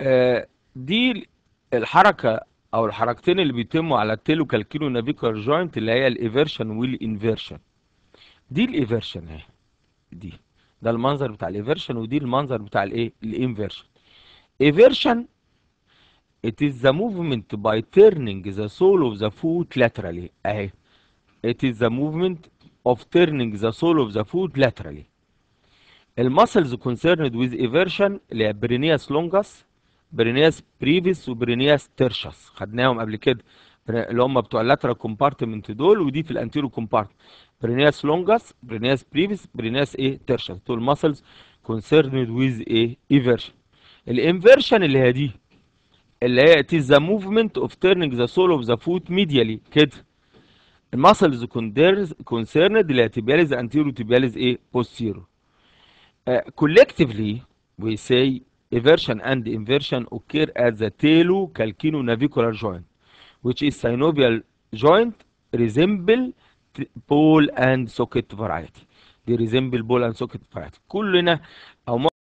آه، دي الحركه او الحركتين اللي بيتموا على التيلو التيلوكالكينو نافيكولار جوينت اللي هي الايفيرشن والانفيرشن دي الايفيرشن اهي دي ده المنظر بتاع الايفيرشن ودي المنظر بتاع الايه الانفيرشن eversion it is the movement by turning the sole of the foot laterally اهي it is the movement of turning the sole of the foot laterally المسلز concerned with eversion اللي هي برينياس لونجاس برينياس بريفيس وبرينياس تيرشس خدناهم قبل كده اللي هم بتوع اللاترال كومبارتمنت دول ودي في الانتيرو كومبارتمنت برينياس لونجاس برينياس بريفيس برينياس ايه تيرشس دول ماسلز كونسيرند ويز ايه ايفرشن الانفيرشن اللي هي دي اللي هي it ذا موفمنت اوف of ذا سول اوف ذا فوت ميديالي medially كده المسلز كونسيرند اللي هي تيبياليز انتيرو تيبياليز ايه بوستيرو كولكتيفلي وي ساي eversion and inversion occur at the telo calcino navicular joint, which is synovial joint resemble pole and socket variety. They resemble pole and socket variety. كلنا أو